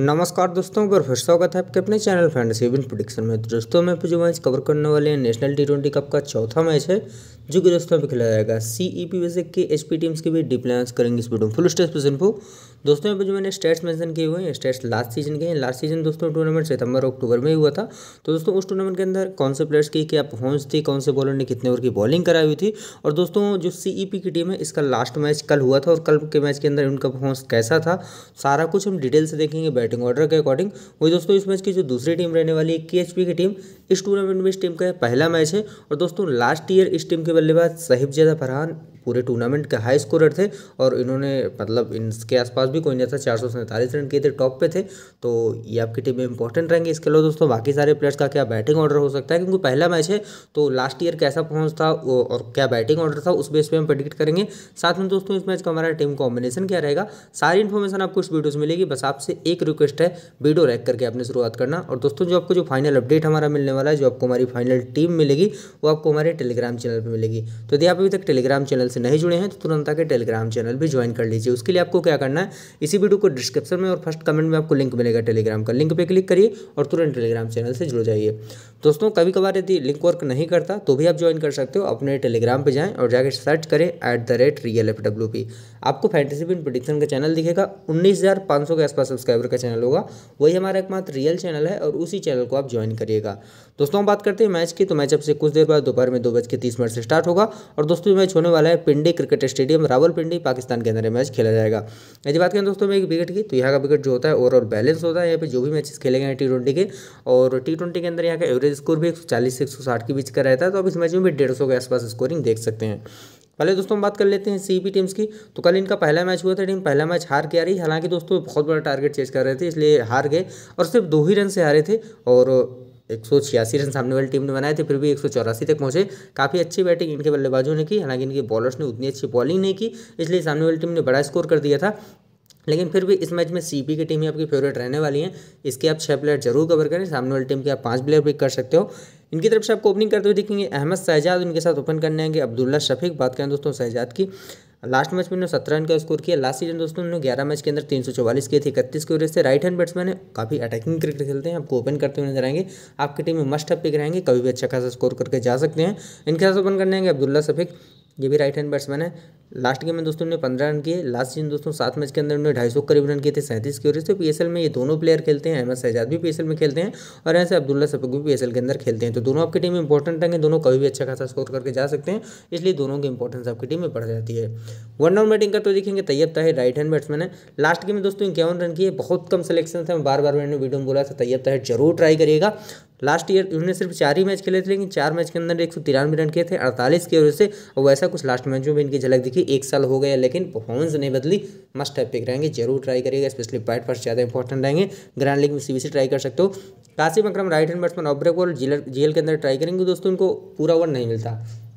नमस्कार दोस्तों पर फिर स्वागत है आपके अपने चैनल फ्रेंड इवेंट प्रोडिक्शन में तो दोस्तों मैं जो मैच कवर करने वाले हैं नेशनल टी ट्वेंटी कप का चौथा मैच है जो कि दोस्तों पे खेला जाएगा सी ई पी वैसे के एच पी टीम्स के भी डिप्लायंस करेंगे इस वीडियो में फुल स्टेज पोजिशन को दोस्तों यहाँ जो मैंने स्टेट्स मेंशन किए हुए हैं स्टेट्स लास्ट सीजन के हैं लास्ट सीजन दोस्तों टूर्नामेंट सितंबर अक्टूबर में ही हुआ था तो दोस्तों उस टूर्नामेंट के अंदर कौन से प्लेयर्स की क्या परफॉर्मेंस थी कौन से बॉलर ने कितने ओवर की बॉलिंग कराई हुई थी और दोस्तों जो सी पी e की टीम है इसका लास्ट मैच कल हुआ था और कल के मैच के अंदर उनका परफॉर्मेंस कैसा था सारा कुछ हम डिटेल से देखेंगे बैटिंग ऑर्डर के अकॉर्डिंग वही दोस्तों इस मैच की जो दूसरी टीम रहने वाली है केएचपी की टीम इस टूर्नामेंट में इस टीम का पहला मैच है और दोस्तों लास्ट ईयर इस टीम के बल्लेबाज साहिब जैदा फरहान पूरे टूर्नामेंट के हाई स्कोरर थे और इन्होंने मतलब इनके आसपास भी कोई नहीं था चार सौ सैंतालीस रन किए थे टॉप पे थे तो ये आपकी टीम में इंपॉर्टेंट रहेंगे इसके अलावा दोस्तों बाकी सारे प्लेयर्स का क्या बैटिंग ऑर्डर हो सकता है क्योंकि पहला मैच है तो लास्ट ईयर कैसा पहुँच था और क्या बैटिंग ऑर्डर था उस बेस पर हम प्रडिक्ट करेंगे साथ में दोस्तों इस मैच का हमारा टीम कॉम्बिनेशन क्या रहेगा सारी इन्फॉर्मेशन आपको इस वीडियो से मिलेगी बस आपसे एक रिक्वेस्ट है वीडियो रैक करके आपने शुरुआत करना और दोस्तों जो आपको जो फाइनल अपडेट हमारा मिलने वाला है जो आपको हमारी फाइनल टीम मिलेगी वो आपको हमारे टेलीग्राम चैनल पर मिलेगी तो यदि आप अभी तक टेलीग्राम चैनल से नहीं जुड़े हैं तो तुरंत आके टेलीग्राम चैनल भी ज्वाइन कर लीजिए उसके लिए आपको क्या करना है इसी वीडियो को डिस्क्रिप्शन में और फर्स्ट कमेंट में आपको लिंक मिलेगा टेलीग्राम का लिंक पर क्लिक करिए और तुरंत टेलीग्राम चैनल से जुड़ जाइए दोस्तों कभी कभार यदि लिंक वर्क नहीं करता तो भी आप ज्वाइन कर सकते हो अपने टेलीग्राम पर जाएँ और जाकर सर्च करें at the rate real F W P आपको फैंटेसी बिन प्रोडिक्शन का चैनल दिखेगा उन्नीस हज़ार पाँच सौ के आसपास सब्सक्राइबर का चैनल होगा वही हमारा एकमात्र रियल चैनल है और उसी चैनल को आप ज्वाइन करिएगा दोस्तों हम बात करते हैं मैच की तो मैच अब से कुछ देर बाद दोपहर में दो बज के तीस मिनट से स्टार्ट होगा और दोस्तों मैच होने वाला है पिंडी क्रिकेट स्टेडियम रावलपिंडी पाकिस्तान के अंदर मैच खेला जाएगा यदि बात करें दोस्तों में एक विकेट की तो यहाँ का विकेट जो होता है ओवरऑल बैलेंस होता है यहाँ पे जो भी मैचेस खेले गए हैं टी ट्वेंटी के और टी ट्वेंटी के अंदर यहाँ का एवरेज स्कोर भी एक सौ चालीस से एक सौ साठ के बीच का रहता है तो आप इस मैच में भी डेढ़ सौ के आसपास स्कोरिंग देख सकते हैं पहले दोस्तों हम बात कर लेते हैं सीबी टीम्स की तो कल इनका पहला मैच हुआ था टीम पहला मैच हार के आ रही हालांकि दोस्तों बहुत बड़ा टारगेट चेज कर रहे थे इसलिए हार गए और सिर्फ दो ही रन से हारे थे और एक सौ छियासी रन सामने वाली टीम ने बनाए थे फिर भी एक सौ चौरासी तक पहुंचे काफ़ी अच्छी बैटिंग इनके बल्लेबाजों ने की हालांकि इनके बॉलर्स ने उतनी अच्छी बॉलिंग नहीं की इसलिए सामने वाली टीम ने बड़ा स्कोर कर दिया था लेकिन फिर भी इस मैच में सीपी की टीम ही आपकी फेवरेट रहने वाली है इसके आप छः प्लेयर जरूर कवर करें सामने वाली टीम के आप पाँच प्लेयर पिक कर सकते हो इनकी तरफ से आपको ओपनिंग करते हुए दिखेंगे अहमद सहजाद उनके साथ ओपन करने आएंगे अब्दुल्ला शफीक बात करें दोस्तों सहजाद की लास्ट मैच में उन्होंने सत्रह रन का स्कोर किया लास्ट सीजन दोस्तों उन्होंने ग्यारह मैच के अंदर तीन सौ चौवालीस किए थे इकतीस की वजह से राइट हैंड बैट्समैन है काफ़ी अटैकिंग क्रिकेट खेलते हैं आपको ओपन करते हुए नजर आएंगे आपकी टीम में मस्ट अप पिक रहेंगे कभी भी अच्छा खासा स्कोर करके जा सकते हैं इनके साथ ओपन करने आएंगे अब्दुल्ला सफिक ये भी राइट हैंड बैट्समैन है लास्ट गेम में दोस्तों ने पंद्रह रन किए लास्ट सीजन दोस्तों सात मैच के अंदर उन्होंने ढाई सौ करीब रन किए थे सैंतीस की ओर से पीएसएल में ये दोनों प्लेयर खेलते हैं अहमद शहजाद भी पीएसएल में खेलते हैं और ऐसे अब्दुल्ला सबक भी पीएसएल के अंदर खेलते हैं तो दोनों आपकी टीम में इंपॉर्टेंट रहेंगे दोनों कभी भी अच्छा खासा स्कोर करके जा सकते हैं इसलिए दोनों की इंपॉर्टेंस आपकी टीम में बढ़ जाती है वन ऑन बैटिंग का तो देखेंगे Tayyab Tahir right hand batsman है लास्ट गेम में दोस्तों इक्यावन रन किए बहुत कम सिलेक्शन है बार बार मैंने वीडियो में बोला था तैयब ताहिर जरूर ट्राई करिएगा लास्ट ईयर उन्होंने सिर्फ चार ही मैच खेले थे लेकिन चार मैच के अंदर एक सौ तिरानवे रन किए थे अड़तालीस की ओर से और वैसा कुछ लास्ट मैचों में इनकी झलक दिखी क्योंकि एक साल हो गया लेकिन परफॉर्मेंस नहीं बदली मस्ट है पिक रहेंगे जरूर ट्राई करिएगा स्पेशली बैट पर ज़्यादा इंपॉर्टेंट रहेंगे ग्रैंड लीग में सी ट्राई कर सकते हो Qasim Akram right hand batsman off break bowl जेल के अंदर ट्राई करेंगे दोस्तों उनको पूरा ओवर नहीं मिलता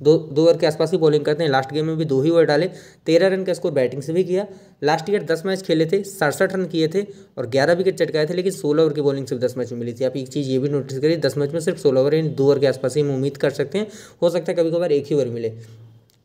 दो दो ओवर के आसपास ही बॉलिंग करते हैं लास्ट गेम में भी दो ही ओवर डाले तेरह रन का स्कोर बैटिंग से भी किया लास्ट ईयर दस मैच खेले थे सड़सठ रन किए थे और ग्यारह विकेट चटकाए थे लेकिन सोलह ओवर की बॉलिंग सिर्फ दस मैच में मिली थी आप एक चीज़ ये भी नोटिस करिए दस मैच में सिर्फ सोलह ओवर इन दो ओवर के आसपास ही हम उम्मीद कर सकते हैं हो सकता है कभी कभार एक ही ओवर मिले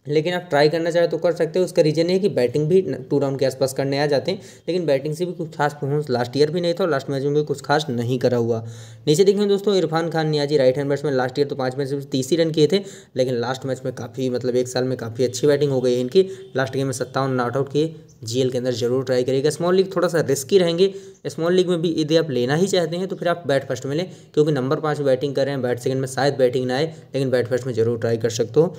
लेकिन आप ट्राई करना चाहे तो कर सकते हो उसका रीज़न ये कि बैटिंग भी टू राउंड के आसपास करने आ जाते हैं लेकिन बैटिंग से भी कुछ खास परफॉर्मेंस लास्ट ईयर भी नहीं था और लास्ट मैच में भी कुछ खास नहीं करा हुआ नीचे देखिए दोस्तों Irfan Khan Niazi right hand batsman last year तो पाँच मैच में तीस ही रन किए थे लेकिन लास्ट मैच में काफ़ी मतलब एक साल में काफ़ी अच्छी बैटिंग हो गई है इनकी लास्ट गेम में सत्तावन नॉट आउट किए जी के अंदर जरूर ट्राई करिएगा स्मॉल लीग थोड़ा सा रिस्की रहेंगे स्मॉल लीग में भी यदि आप लेना ही चाहते हैं तो फिर आप बैट फर्स्ट में लें क्योंकि नंबर पाँच बैटिंग कर रहे हैं बैट सेकंड में शायद बैटिंग ना आए लेकिन बैट फर्स्ट में जरूर ट्राई कर सकते हो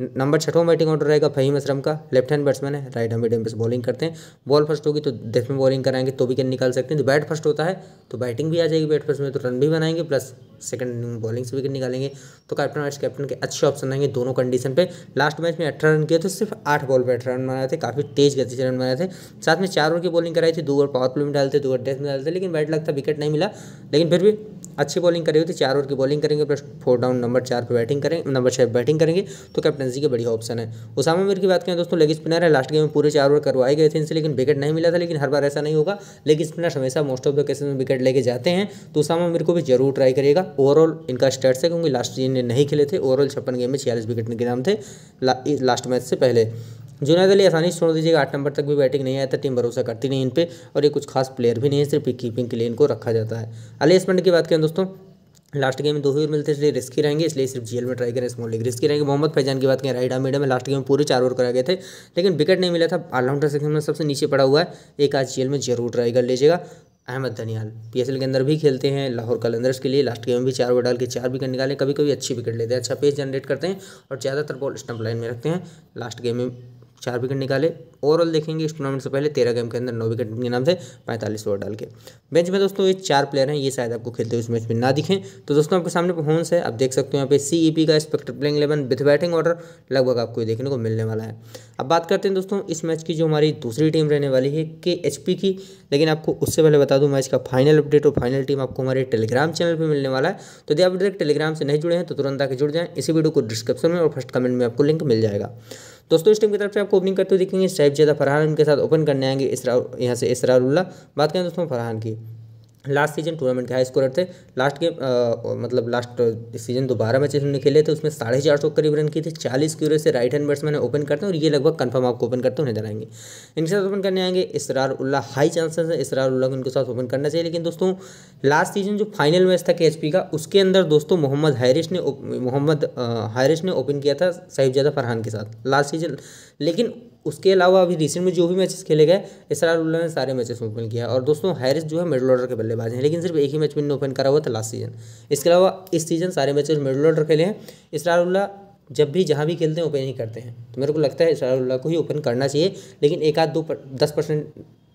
नंबर छठवां बैटिंग ऑर्डर रहेगा फहीम असरम का लेफ्ट हैंड बैट्समैन है राइट हैंड मीडियम से बॉलिंग करते हैं बॉल फर्स्ट होगी तो डेफ में बॉलिंग कराएंगे तो भी कैन निकाल सकते हैं जो बैट फर्स्ट होता है तो बैटिंग भी आ जाएगी बैट फर्स्ट में तो रन भी बनाएंगे प्लस सेकंड बॉलिंग से विकेट निकालेंगे तो कैप्टन वाइस कैप्टन के अच्छे ऑप्शन रहेंगे दोनों कंडीशन पे लास्ट मैच में अठारह रन किए थे सिर्फ आठ बॉल पर अठारह रन मारे थे काफ़ी तेज गति से रन मारे थे साथ में चार ओवर की बॉलिंग कराई थी दो ओवर पावर प्ले में डालते दो ओवर डेथ में डालते लेकिन बैट लगता विकेट नहीं मिला लेकिन फिर भी अच्छी बॉलिंग करी हुई थी चार ओवर की बॉलिंग करेंगे प्लस फोर डाउन नंबर चार पर बैटिंग करेंगे नंबर छः बैटिंग करेंगे तो कैप्टनसी के बढ़िया ऑप्शन है उसामा मेर की बात करें दोस्तों लेग स्पिनर है लास्ट गेम में पूरे चार ओवर करवाए गए थे इनसे लेकिन विकेट नहीं मिला था लेकिन हर बार ऐसा नहीं होगा लेग स्पिनर हमेशा मोस्ट ऑफ द केसेस में विकेट लेके जाते हैं तो उसामा मेर को भी जरूर ट्राई करिएगा ओवरऑल इनका स्टेट है क्योंकि लास्ट इन्हें नहीं खेले थे ओवरऑल छप्पन गेम में छियालीस विकेट इनके नाम थे ला, लास्ट मैच से पहले जुनेद अली आसानी से छोड़ दीजिएगा आठ नंबर तक भी बैटिंग नहीं आता टीम भरोसा करती नहीं इन पर और ये कुछ खास प्लेयर भी नहीं है सिर्फ कीपिंग के लिए इनको रखा जाता है अली हसबैंड की बात करें दोस्तों लास्ट गेम में दो ही मिलते इसलिए रिस्की रहेंगे इसलिए सिर्फ जीएल में ट्राई करें स्मॉल लीग रिस्की रहेंगे मोहम्मद फैजान की बात करें राइडा मीडिया में लास्ट गेम में पूरे चार ओवर कराए गए थे लेकिन विकेट नहीं मिला था ऑलराउंडर सेक्शन में सबसे नीचे पड़ा हुआ है एक आज जीएल में जरूर ट्राई कर लीजिएगा अहमद दनियाल एल के अंदर भी खेलते हैं लाहौर कलंदर्स के लिए लास्ट गेम में भी चार ओवर डाल के चार विकेट निकालें कभी कभी अच्छी विकेट लेते हैं अच्छा पेस जनरेट करते हैं और ज़्यादातर बॉल स्टंप लाइन में रखते हैं लास्ट गेम में चार विकेट निकाले ओवरऑल देखेंगे इस टूर्नामेंट से पहले तेरह गेम के अंदर नौ विकेट के नाम से पैंतालीस ओवर डाल के बेंच में दोस्तों ये चार प्लेयर हैं ये शायद आपको खेलते हुए इस मैच में ना दिखें तो दोस्तों आपके सामने परफॉर्मेंस है आप देख सकते हो यहाँ पे सी ई e का expected playing eleven with batting order लगभग आपको ये देखने को मिलने वाला है अब बात करते हैं दोस्तों इस मैच की जो हमारी दूसरी टीम रहने वाली है के एच की लेकिन आपको उससे पहले बता दूँ मैच का फाइनल अपडेट और फाइनल टीम आपको हमारे टेलीग्राम चैनल पर मिलने वाला है तो यदि आप डायरेक्ट टेलीग्राम से नहीं जुड़े हैं तो तुरंत आके जुड़ जाएँ इसी वीडियो को डिस्क्रिप्शन में और फर्स्ट कमेंट में आपको लिंक मिल जाएगा दोस्तों इस टीम की तरफ से आपको ओपनिंग करते हुए दिखेंगे सैफ जैदा फरहान उनके साथ ओपन करने आएंगे इसरा यहाँ से इसरारुल्ला बात करें दोस्तों फरहान की लास्ट सीजन टूर्नामेंट के हाई स्कोरर थे लास्ट गेम मतलब लास्ट सीजन दो बारह मैचेस हमने खेले थे उसमें साढ़े चार सौ करीब रन किए थे चालीस क्यूरे से राइट हैंड बैट्समैन ओपन करते हैं और ये लगभग कंफर्म आपको ओपन करते हैं उन्हें आएंगे इनके साथ ओपन करने आएंगे इसरार उल्ला हाई चांसेस है इसरार उल्ला को इनके साथ ओपन करना चाहिए लेकिन दोस्तों लास्ट सीजन जो फाइनल मैच था के का उसके अंदर दोस्तों मोहम्मद हैरिश ने मोहम्मद हैरिश ने ओपन किया था साहिबजादा फरहान के साथ लास्ट सीजन लेकिन उसके अलावा अभी रिसेंट में जो भी मैचेस खेले गए इसरा अब्दुल्ला ने सारे मैचेस ओपन किया और दोस्तों हैरिस जो है मिडल ऑर्डर के बल्लेबाज हैं लेकिन सिर्फ एक ही मैच में ओपन करा हुआ था लास्ट सीजन इसके अलावा इस सीजन सारे मैचेस मिडल ऑर्डर खेले हैं इस अब्दुल्ला जब भी जहाँ भी खेलते हैं ओपन ही करते हैं तो मेरे को लगता है इसरा को ही ओपन करना चाहिए लेकिन एक आध दो दस परसेंट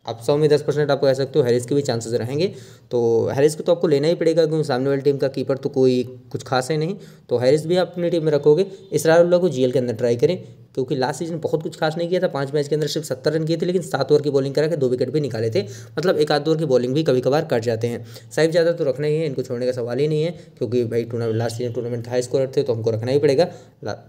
आप सौ में दस परसेंट आप कह सकते हो हैरिस के भी चांसेस रहेंगे तो हैरिस को तो आपको लेना ही पड़ेगा क्योंकि सामने वाली टीम का कीपर तो कोई कुछ खास है नहीं तो हैरिस भी आप अपनी टीम में रखोगे इसराउल्ला को जीएल के अंदर ट्राई करें क्योंकि लास्ट सीजन बहुत कुछ खास नहीं किया था पांच मैच के अंदर सिर्फ सत्तर रन किए थे लेकिन सात ओवर की बॉलिंग करा के दो विकेट भी निकाले थे मतलब एक आध ओवर की बॉलिंग भी कभी कभार कट जाते हैं साहिब ज़्यादा तो रखना ही है इनको छोड़ने का सवाल ही नहीं है क्योंकि भाई tournament last season tournament high score थे तो हमको रखना ही पड़ेगा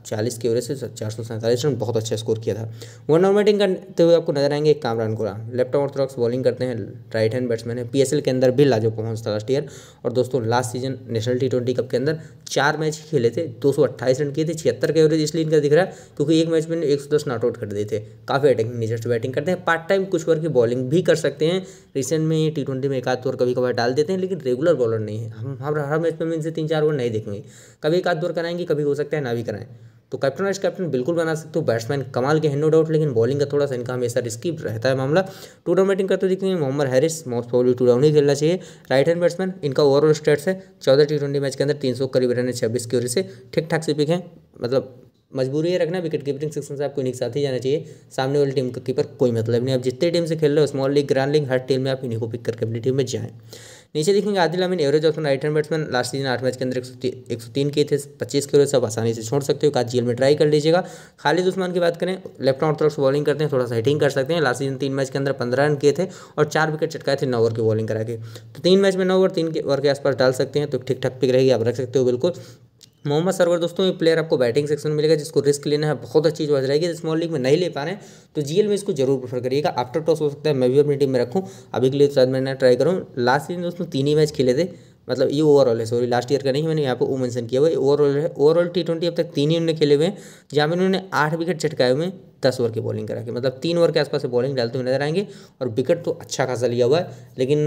चालीस की ओवर से चार सौ सैंतालीस रन बहुत अच्छा स्कोर किया था वन ओवर बैटिंग करते हुए आपको नजर आएंगे कामरान कुरान लेफ्ट ऑर्थोडॉक्स बॉलिंग करते हैं राइट हैंड बैट्समैन है पी के अंदर भी लाजो पहुंच था लास्ट ईयर और दोस्तों last season national T twenty cup के अंदर चार मैच खेले थे दो रन किए थे छिहत्तर के एवरेज इसलिए इनका दिख रहा है क्योंकि एक मैच मैच में एक सौ दस नॉट आउट कर दिए थे काफ़ी अटैकिंग से बैटिंग करते हैं पार्ट टाइम कुछ ओवर की बॉलिंग भी कर सकते हैं रिसेंट में टी ट्वेंटी में एक आध ओवर कभी कभार डाल देते हैं लेकिन रेगुलर बॉलर नहीं है हम हम हर मैच में इनसे तीन चार ओवर नहीं देखेंगे कभी एक आध ओवर कराएंगे कभी हो सकता है ना भी कराएं तो कैप्टन वाइस कैप्टन बिल्कुल बना सकते हो बैट्समैन कमाल के हैं नो डाउट लेकिन बॉलिंग का थोड़ा सा इनका हमेशा रिस्की रहता है मामला टू डाउन बैटिंग करते देखेंगे Mohammad Haris most probably two down ही खेलना चाहिए राइट हैंड बैट्समैन इनका ओवरऑल स्टेट्स है चौदह टी ट्वेंटी मैच के अंदर तीन सौ करीब रन है छब्बीस की ओर से ठीक ठाक से पिक हैं मतलब मजबूरी है रखना विकेट कीपिंग सेक्शन से आपको इन्हीं के साथ ही जाना चाहिए सामने वाली टीम का कीपर कोई मतलब नहीं आप जितने टीम से खेल रहे हो स्मॉल लीग ग्रांड लीग हर टीम में आप इन्हीं को पिक करके अपनी टीम में जाएँ नीचे देखेंगे Adil Amin average of right hand batsman last season आठ मैच के अंदर एक सौ एक सौ तीन किए थे पच्चीस के सब आसानी से छोड़ सकते हो का जीएल में ट्राई कर लीजिएगा खालिद उस्मान की बात करें लेफ्ट आउट तरफ से बॉलिंग करते हैं थोड़ा सा हिटिंग कर सकते हैं लास्ट सीजन तीन मैच के अंदर पंद्रह रन किए थे और चार विकेट चटकाए थे नौ ओवर की बॉलिंग करा के तो तीन मैच में नौ ओवर तीन ओवर के आसपास डाल सकते हैं तो ठीक ठाक पिक रहेगी आप रख सकते हो बिल्कुल मोहम्मद सरवर दोस्तों ये प्लेयर आपको बैटिंग सेक्शन में मिलेगा जिसको रिस्क लेना है बहुत अच्छी चॉइस रहेगी स्मॉल लीग में नहीं ले पा रहे हैं तो जीएल में इसको जरूर प्रेफर करिएगा आफ्टर टॉस हो सकता है मैं भी अपनी टीम में रखूँ अभी के लिए शायद मैंने ट्राई करूँ लास्ट सीजन दोस्तों तीन ही मैच खेले थे मतलब ये ओवरऑल है सॉरी लास्ट ईयर का नहीं मैंने यहाँ पर वो मैंशन किया हुआ ओवरऑल है ओवरऑल टी ट्वेंटी अब तक तीन ही उन्होंने खेले हुए हैं जहाँ पर उन्होंने आठ विकेट चटकाए हुए हैं दस ओवर की बॉलिंग करा के मतलब तीन ओवर के आसपास से बॉलिंग डालते हुए नजर आएंगे और विकेट तो अच्छा खासा लिया हुआ है लेकिन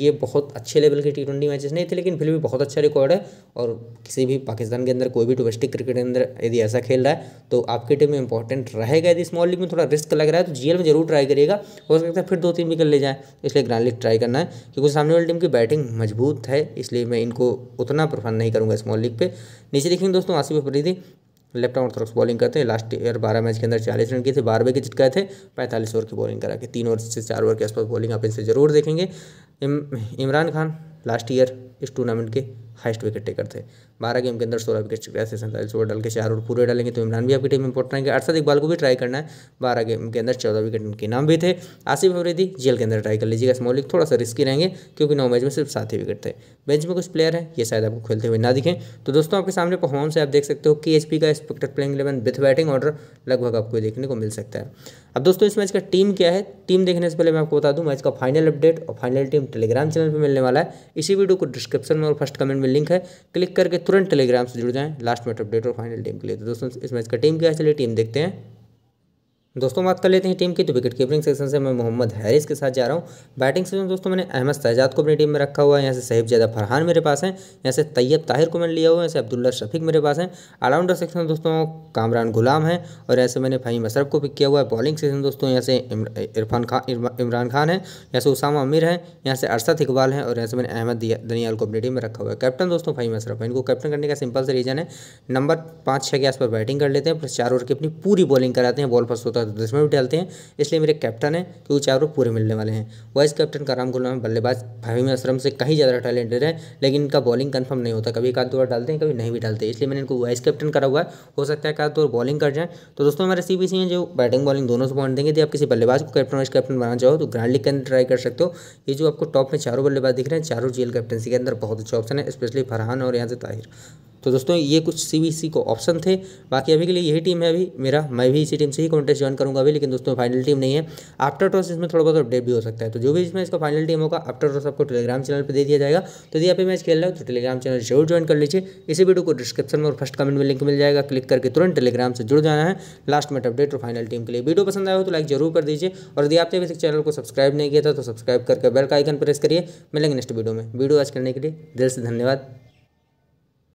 ये बहुत अच्छे लेवल के टी ट्वेंटी मैचेस नहीं थे लेकिन फिर भी बहुत अच्छा रिकॉर्ड है और किसी भी पाकिस्तान के अंदर कोई भी डोमेस्टिक क्रिकेट के अंदर यदि ऐसा खेल रहा है तो आपकी टीम में इंपॉर्टेंट रहेगा यदि स्मॉल लीग में थोड़ा रिस्क लग रहा है तो जीएल में जरूर ट्राई करिएगा हो सकता है फिर दो तीन विकेट ले जाए इसलिए ग्रांड लीग ट्राई करना है क्योंकि सामने वाली टीम की बैटिंग मजबूत है इसलिए मैं इनको उतना प्रफन नहीं करूँगा स्मॉल लीग पर नीचे देखेंगे दोस्तों Asif Afridi left arm orthodox bowling करते हैं लास्ट ईयर बारह मैच के अंदर चालीस रन किए थे बारह विकेट चटकाए थे पैंतालीस ओवर की बॉलिंग करा के तीन ओवर से चार ओवर के आसपास बॉलिंग आप इनसे ज़रूर देखेंगे इमरान खान लास्ट ईयर इस टूर्नामेंट के हाइस्ट विकेट टेकर थे बारह गेम के अंदर सोलह विकेट ऐसे सैंतालीस ओवर डाल के चार ओवर पूरे डालेंगे तो इमरान भी आपकी टीम में इंपॉर्टेंट आएंगे अरसद इकबाल को भी ट्राई करना है बारह गेम के अंदर चौदह विकेट उनके नाम भी थे आसिफ अवरेदी जेल के अंदर ट्राई कर लीजिएगा मौलिक थोड़ा सा रिस्की रहेंगे क्योंकि नौ मैच में सिर्फ सात ही विकेट थे बेंच में कुछ प्लेयर हैं ये शायद आपको खेलते हुए ना दिखें तो दोस्तों आपके सामने परफॉर्मेंस आप देख सकते हो के एच पी का expected playing eleven with batting order लगभग आपको देखने को मिल सकता है अब दोस्तों इस मैच का टीम क्या है टीम देखने से पहले मैं आपको बता दूँ मैच का फाइनल अपडेट और फाइनल टीम टेलीग्राम चैनल पर मिलने वाला है इसी वीडियो को डिस्क्रिप्शन में और फर्स्ट कमेंट लिंक है क्लिक करके तुरंत टेलीग्राम से जुड़ जाएं लास्ट मेट अपडेट और फाइनल टीम के लिए तो दोस्तों इस मैच का टीम क्या है चलिए टीम देखते हैं दोस्तों बात कर लेते हैं टीम की तो विकेट कीपिंग सेक्शन से मैं मोहम्मद हैरिस के साथ जा रहा हूँ बैटिंग सेक्शन दोस्तों मैंने अहमद सहजाद को अपनी टीम में रखा हुआ है यहाँ से सहीब ज़्यादा फरहान मेरे पास है यहाँ से तैयब ताहिर को मैंने लिया हुआ है यहाँ से अब्दुल्ला शफीक मेरे पास है ऑलराउंडर सेक्शन दोस्तों कामरान गुलाम है और ऐसे मैंने फ़हीम अशरफ को पिक किया हुआ है बॉलिंग सेक्शन दोस्तों यहाँ से इरफान खान इमरान खान है यहाँ से उसामा अमीर है यहाँ से अरसद इकबाल है और यहाँ से मैंने अहमद दनियाल को अपनी टीम में रखा हुआ है कैप्टन दोस्तों फ़हीम अशरफ है इनको कैप्टन करने का सिंपल से रीज़न है नंबर पाँच छः के पर बैटिंग कर लेते हैं प्लस चार ओवर की अपनी पूरी बॉलिंग कराते हैं बॉल फर्स्ट का दसवें भी टहलते हैं इसलिए मेरे कैप्टन हैं क्योंकि चारों पूरे मिलने वाले हैं वाइस कैप्टन का राम गुलाम बल्लेबाज भावी में असरम से कहीं ज़्यादा टैलेंटेड है लेकिन इनका बॉलिंग कन्फर्म नहीं होता कभी एक आध दो डालते हैं कभी नहीं भी डालते इसलिए मैंने इनको वाइस कैप्टन करा हुआ है हो सकता है एक आध दो बॉलिंग कर जाए तो दोस्तों हमारे सी हैं जो बैटिंग बॉलिंग दोनों से पॉइंट देंगे यदि आप किसी बल्लेबाज को कैप्टन वाइस कैप्टन बनाना चाहो तो ग्रांड लीग के अंदर ट्राई कर सकते हो ये जो आपको टॉप में चारों बल्लेबाज दिख रहे हैं चारों जी कैप्टनसी के अंदर बहुत अच्छा ऑप्शन है स्पेशली फरहान और यहाँ से ताहिर तो दोस्तों ये कुछ सी को ऑप्शन थे बाकी अभी के लिए यही टीम है अभी मेरा मैं भी इसी टीम से ही कॉन्टेस्ट ज्वाइन करूँगा अभी लेकिन दोस्तों फाइनल टीम नहीं है आफ्टर टॉस इसमें थोड़ा बहुत अपडेट भी हो सकता है तो जो भी इसमें इसका फाइनल टीम होगा आफ्टर टॉस आपको टेलीग्राम चैनल पर दे दिया जाएगा तो यदि आप मैच खेल रहे हो तो टेलीग्राम चैनल जरूर ज्वाइन कर लीजिए इसी वीडियो को डिस्क्रिप्शन में और फर्स्ट कमेंट में लिंक मिल जाएगा क्लिक करके तुरंत टेलीग्राम से जुड़ जाना है लास्ट मेट अपडेट और फाइनल टीम के लिए वीडियो पसंद आया हो तो लाइक जरूर कर दीजिए और यदि आपने अभी इस चैनल को सब्सक्राइब नहीं किया था तो सब्सक्राइब करके बेल का आइकन प्रेस करिए मिलेंगे नेक्स्ट वीडियो में वीडियो आज करने के लिए दिल से धन्यवाद